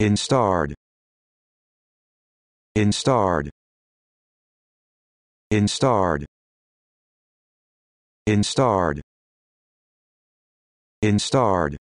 installed installed installed installed installed